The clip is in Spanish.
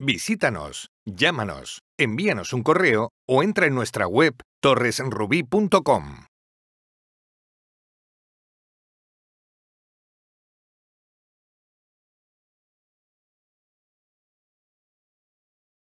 Visítanos, llámanos, envíanos un correo o entra en nuestra web torresrubí.com.